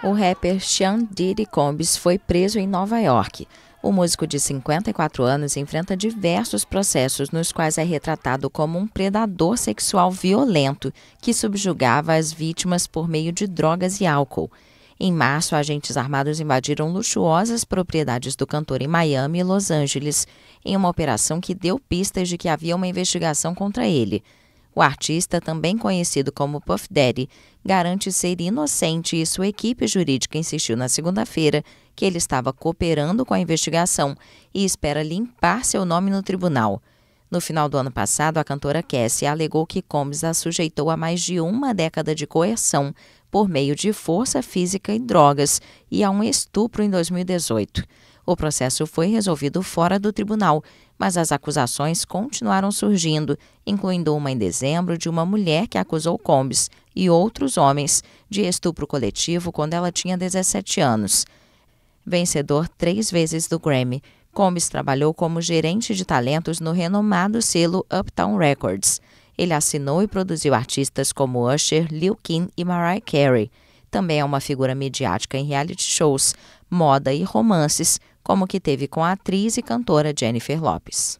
O rapper Sean Diddy Combs foi preso em Nova York. O músico de 54 anos enfrenta diversos processos nos quais é retratado como um predador sexual violento que subjugava as vítimas por meio de drogas e álcool. Em março, agentes armados invadiram luxuosas propriedades do cantor em Miami e Los Angeles, em uma operação que deu pistas de que havia uma investigação contra ele. O artista, também conhecido como Puff Daddy, garante ser inocente e sua equipe jurídica insistiu na segunda-feira que ele estava cooperando com a investigação e espera limpar seu nome no tribunal. No final do ano passado, a cantora Cassie alegou que Combs a sujeitou a mais de uma década de coerção por meio de força física e drogas e a um estupro em 2018. O processo foi resolvido fora do tribunal, mas as acusações continuaram surgindo, incluindo uma em dezembro de uma mulher que acusou Combes e outros homens de estupro coletivo quando ela tinha 17 anos. Vencedor três vezes do Grammy, Combs trabalhou como gerente de talentos no renomado selo Uptown Records. Ele assinou e produziu artistas como Usher, Lil Kim e Mariah Carey. Também é uma figura midiática em reality shows, moda e romances, como que teve com a atriz e cantora Jennifer Lopes.